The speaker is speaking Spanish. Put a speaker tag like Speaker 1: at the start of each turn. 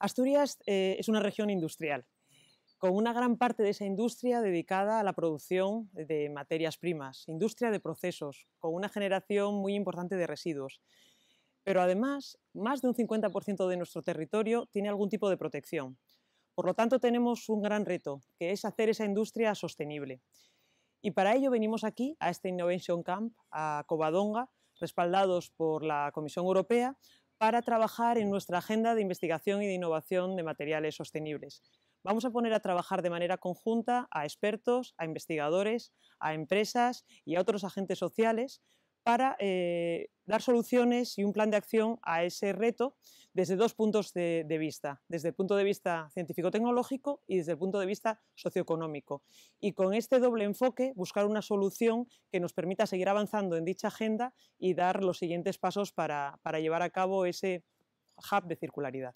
Speaker 1: Asturias eh, es una región industrial, con una gran parte de esa industria dedicada a la producción de materias primas, industria de procesos, con una generación muy importante de residuos. Pero además, más de un 50% de nuestro territorio tiene algún tipo de protección. Por lo tanto, tenemos un gran reto, que es hacer esa industria sostenible. Y para ello venimos aquí, a este Innovation Camp, a Covadonga, respaldados por la Comisión Europea, para trabajar en nuestra agenda de investigación y de innovación de materiales sostenibles. Vamos a poner a trabajar de manera conjunta a expertos, a investigadores, a empresas y a otros agentes sociales para eh, dar soluciones y un plan de acción a ese reto desde dos puntos de, vista, desde el punto de vista científico-tecnológico y desde el punto de vista socioeconómico. Y con este doble enfoque, buscar una solución que nos permita seguir avanzando en dicha agenda y dar los siguientes pasos para llevar a cabo ese hub de circularidad.